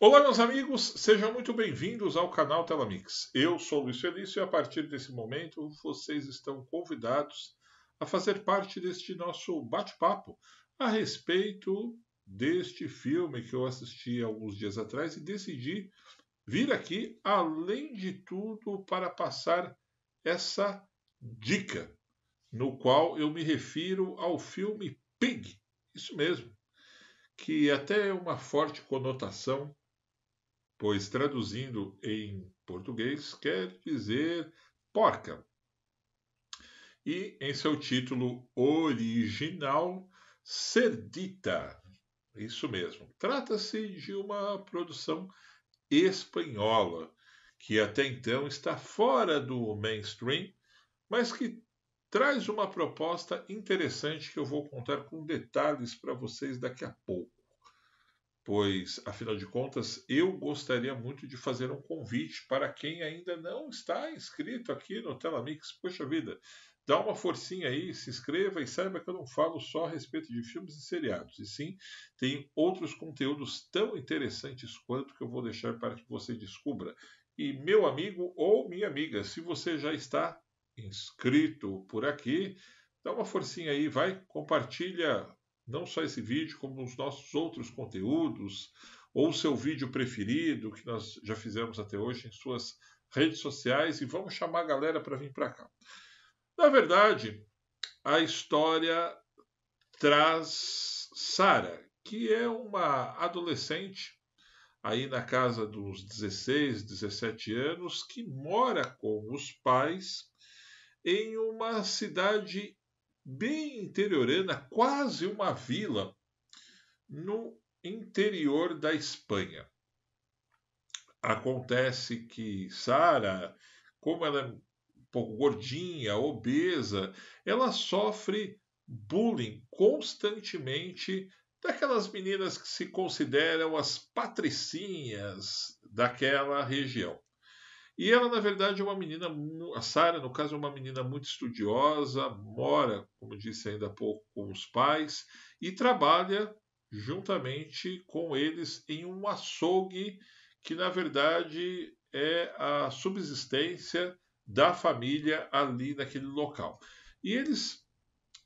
Olá, meus amigos, sejam muito bem-vindos ao canal Telamix. Eu sou Luiz Felício e a partir desse momento vocês estão convidados a fazer parte deste nosso bate-papo a respeito deste filme que eu assisti alguns dias atrás e decidi vir aqui, além de tudo, para passar essa dica, no qual eu me refiro ao filme Pig, isso mesmo, que é até é uma forte conotação pois traduzindo em português quer dizer porca. E em seu título original, Cerdita. Isso mesmo. Trata-se de uma produção espanhola, que até então está fora do mainstream, mas que traz uma proposta interessante que eu vou contar com detalhes para vocês daqui a pouco pois, afinal de contas, eu gostaria muito de fazer um convite para quem ainda não está inscrito aqui no Telamix. Poxa vida, dá uma forcinha aí, se inscreva e saiba que eu não falo só a respeito de filmes e seriados, e sim tem outros conteúdos tão interessantes quanto que eu vou deixar para que você descubra. E meu amigo ou minha amiga, se você já está inscrito por aqui, dá uma forcinha aí, vai, compartilha não só esse vídeo, como os nossos outros conteúdos, ou o seu vídeo preferido, que nós já fizemos até hoje em suas redes sociais, e vamos chamar a galera para vir para cá. Na verdade, a história traz Sara, que é uma adolescente aí na casa dos 16, 17 anos, que mora com os pais em uma cidade bem interiorana, quase uma vila, no interior da Espanha. Acontece que Sara, como ela é um pouco gordinha, obesa, ela sofre bullying constantemente daquelas meninas que se consideram as patricinhas daquela região. E ela, na verdade, é uma menina, a Sara, no caso, é uma menina muito estudiosa, mora, como disse ainda há pouco, com os pais e trabalha juntamente com eles em um açougue que, na verdade, é a subsistência da família ali naquele local. E eles,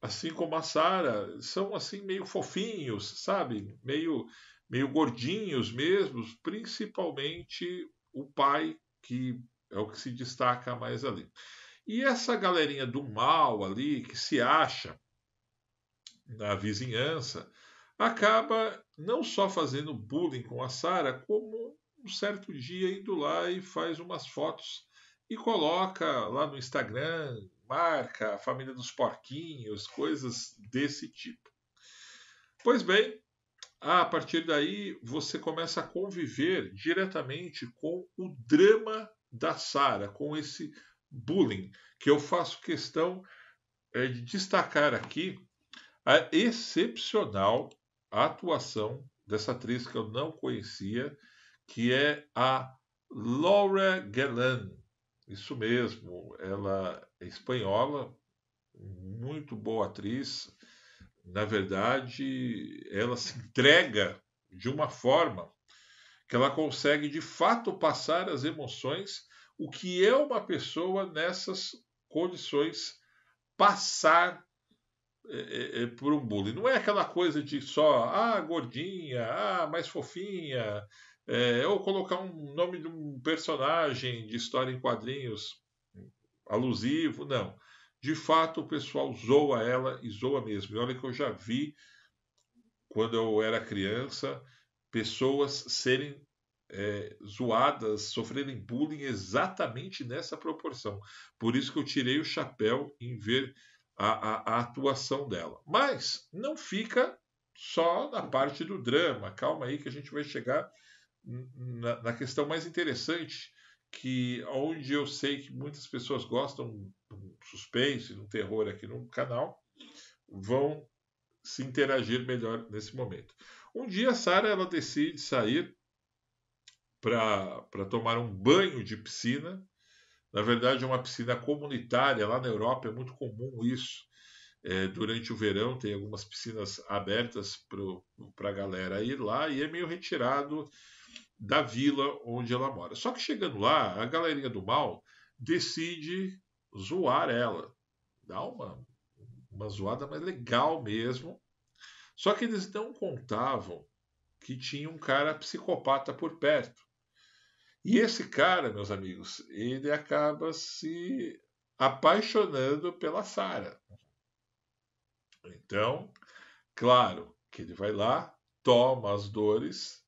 assim como a Sara, são assim meio fofinhos, sabe? Meio meio gordinhos mesmo, principalmente o pai que é o que se destaca mais ali. E essa galerinha do mal ali, que se acha na vizinhança, acaba não só fazendo bullying com a Sara, como um certo dia indo lá e faz umas fotos e coloca lá no Instagram, marca a família dos porquinhos, coisas desse tipo. Pois bem, a partir daí você começa a conviver diretamente com o drama da Sara, com esse bullying, que eu faço questão é, de destacar aqui a excepcional atuação dessa atriz que eu não conhecia, que é a Laura Galan. Isso mesmo, ela é espanhola, muito boa atriz, na verdade, ela se entrega de uma forma que ela consegue de fato passar as emoções, o que é uma pessoa nessas condições passar é, é, é, por um bullying. Não é aquela coisa de só, ah, gordinha, ah, mais fofinha, é, ou colocar um nome de um personagem de história em quadrinhos alusivo, não. De fato, o pessoal zoa ela e zoa mesmo. E olha que eu já vi, quando eu era criança, pessoas serem é, zoadas, sofrerem bullying exatamente nessa proporção. Por isso que eu tirei o chapéu em ver a, a, a atuação dela. Mas não fica só na parte do drama. Calma aí que a gente vai chegar na, na questão mais interessante que onde eu sei que muitas pessoas gostam um suspense, um terror aqui no canal, vão se interagir melhor nesse momento. Um dia a Sara ela decide sair para tomar um banho de piscina. Na verdade, é uma piscina comunitária. Lá na Europa é muito comum isso. É, durante o verão tem algumas piscinas abertas para a galera ir lá e é meio retirado da vila onde ela mora. Só que chegando lá, a galerinha do mal decide zoar ela. Dá uma, uma zoada, mas legal mesmo. Só que eles não contavam que tinha um cara psicopata por perto. E esse cara, meus amigos, ele acaba se apaixonando pela Sara. Então, claro que ele vai lá, toma as dores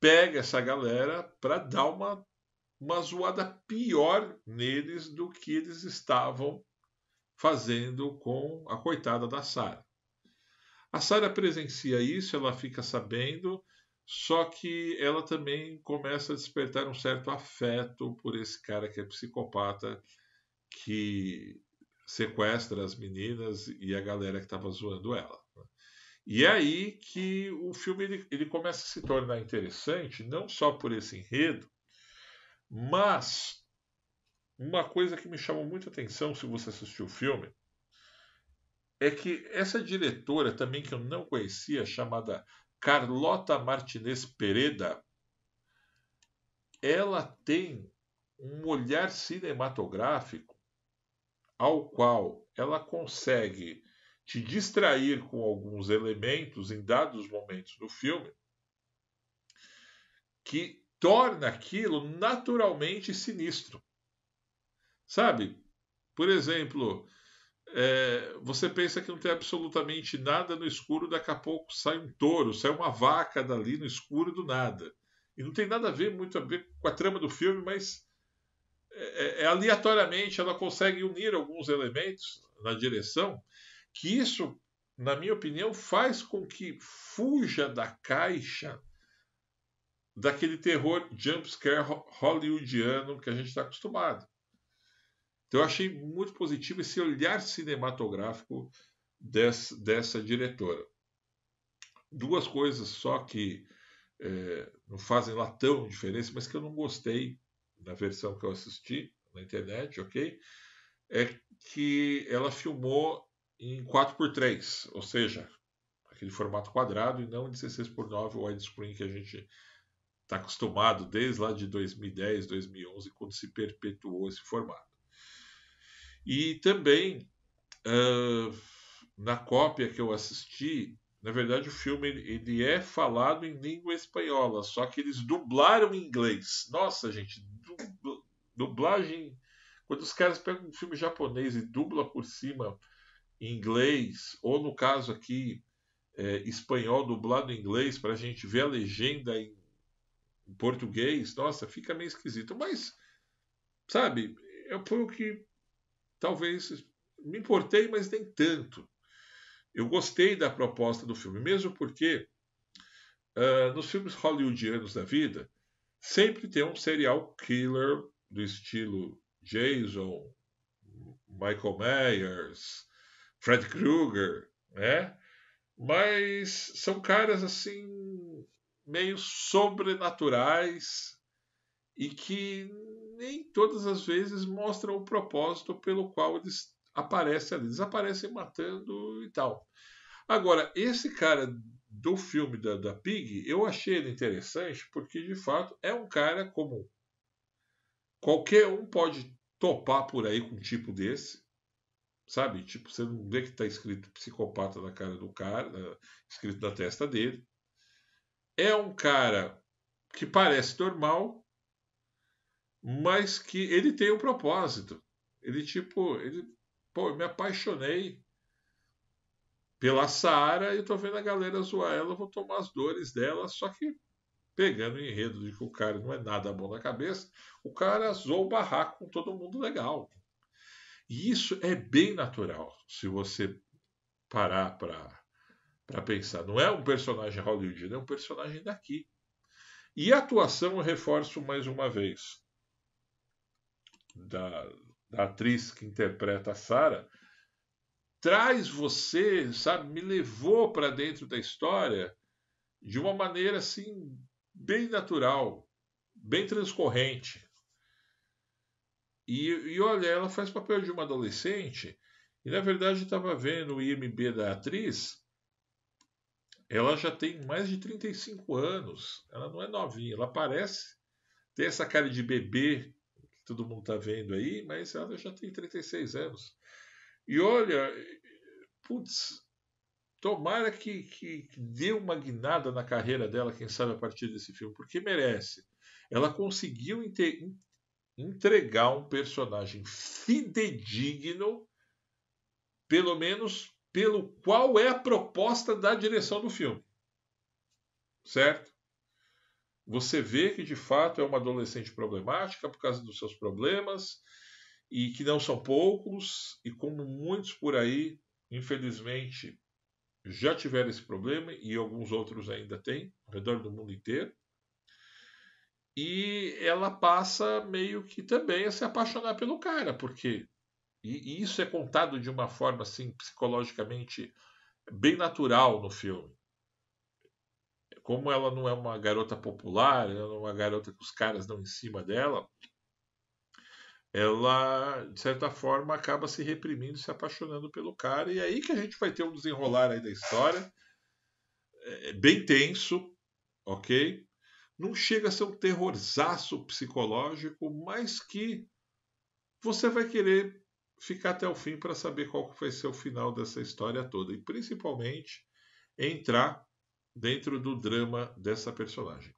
pega essa galera para dar uma, uma zoada pior neles do que eles estavam fazendo com a coitada da Sara. A Sara presencia isso, ela fica sabendo, só que ela também começa a despertar um certo afeto por esse cara que é psicopata, que sequestra as meninas e a galera que estava zoando ela. E é aí que o filme ele, ele começa a se tornar interessante, não só por esse enredo, mas uma coisa que me chamou muita atenção se você assistiu o filme é que essa diretora também que eu não conhecia, chamada Carlota Martinez Pereda, ela tem um olhar cinematográfico ao qual ela consegue te distrair com alguns elementos em dados momentos do filme que torna aquilo naturalmente sinistro. Sabe? Por exemplo, é, você pensa que não tem absolutamente nada no escuro, daqui a pouco sai um touro, sai uma vaca dali no escuro do nada. E não tem nada a ver, muito a ver com a trama do filme, mas é, é, é aleatoriamente ela consegue unir alguns elementos na direção que isso, na minha opinião, faz com que fuja da caixa daquele terror jumpscare hollywoodiano que a gente está acostumado. Então, eu achei muito positivo esse olhar cinematográfico dessa, dessa diretora. Duas coisas só que é, não fazem lá tão diferença, mas que eu não gostei na versão que eu assisti na internet, ok? É que ela filmou em 4x3, ou seja, aquele formato quadrado e não em 16x9 widescreen que a gente está acostumado desde lá de 2010, 2011, quando se perpetuou esse formato. E também, uh, na cópia que eu assisti, na verdade o filme ele é falado em língua espanhola, só que eles dublaram em inglês. Nossa, gente, dublagem. Quando os caras pegam um filme japonês e dubla por cima inglês, ou no caso aqui, é, espanhol dublado em inglês, para a gente ver a legenda em, português, nossa, fica meio esquisito. Mas, sabe, é eu, foi o que talvez me importei, mas nem tanto. Eu gostei da proposta do filme, mesmo porque uh, nos filmes hollywoodianos da vida sempre tem um serial killer do estilo Jason, Michael Myers, Fred Krueger, né? Mas são caras assim meio sobrenaturais e que nem todas as vezes mostram o propósito pelo qual eles aparecem ali. Eles aparecem matando e tal. Agora, esse cara do filme da, da Pig, eu achei ele interessante porque, de fato, é um cara comum. Qualquer um pode topar por aí com um tipo desse sabe? Tipo, você não vê que está escrito psicopata na cara do cara, escrito na testa dele. É um cara que parece normal, mas que ele tem um propósito. Ele, tipo, ele, pô, eu me apaixonei pela Saara e tô vendo a galera zoar ela, vou tomar as dores dela, só que pegando o enredo de que o cara não é nada bom na cabeça, o cara zoou o barraco com todo mundo legal, e isso é bem natural, se você parar para pensar. Não é um personagem hollywoodiano, é um personagem daqui. E a atuação, eu reforço mais uma vez, da, da atriz que interpreta a Sarah, traz você, sabe, me levou para dentro da história de uma maneira assim bem natural, bem transcorrente. E, e olha, ela faz papel de uma adolescente, e na verdade estava vendo o IMB da atriz, ela já tem mais de 35 anos, ela não é novinha, ela parece ter essa cara de bebê que todo mundo está vendo aí, mas ela já tem 36 anos. E olha, putz, tomara que, que, que dê uma guinada na carreira dela, quem sabe a partir desse filme, porque merece. Ela conseguiu entregar um personagem fidedigno, pelo menos pelo qual é a proposta da direção do filme. Certo? Você vê que de fato é uma adolescente problemática por causa dos seus problemas e que não são poucos e como muitos por aí, infelizmente, já tiveram esse problema e alguns outros ainda têm ao redor do mundo inteiro. E ela passa meio que também a se apaixonar pelo cara, porque e, isso é contado de uma forma assim psicologicamente bem natural no filme. Como ela não é uma garota popular, ela não é uma garota que os caras dão em cima dela, ela de certa forma acaba se reprimindo, se apaixonando pelo cara e é aí que a gente vai ter um desenrolar aí da história, é, é bem tenso, ok? não chega a ser um terrorzaço psicológico, mas que você vai querer ficar até o fim para saber qual vai ser o final dessa história toda. E principalmente entrar dentro do drama dessa personagem.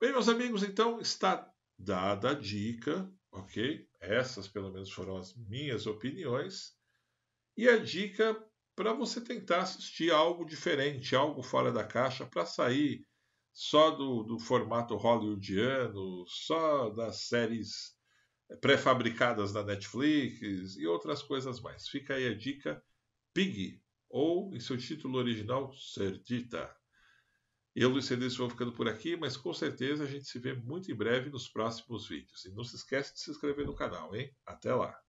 Bem, meus amigos, então está dada a dica, ok? Essas, pelo menos, foram as minhas opiniões. E a dica para você tentar assistir algo diferente, algo fora da caixa, para sair só do, do formato hollywoodiano, só das séries pré-fabricadas da Netflix e outras coisas mais. Fica aí a dica Pig, ou em seu título original, Serdita. Eu, Luiz Cedêncio, vou ficando por aqui, mas com certeza a gente se vê muito em breve nos próximos vídeos. E não se esquece de se inscrever no canal, hein? Até lá!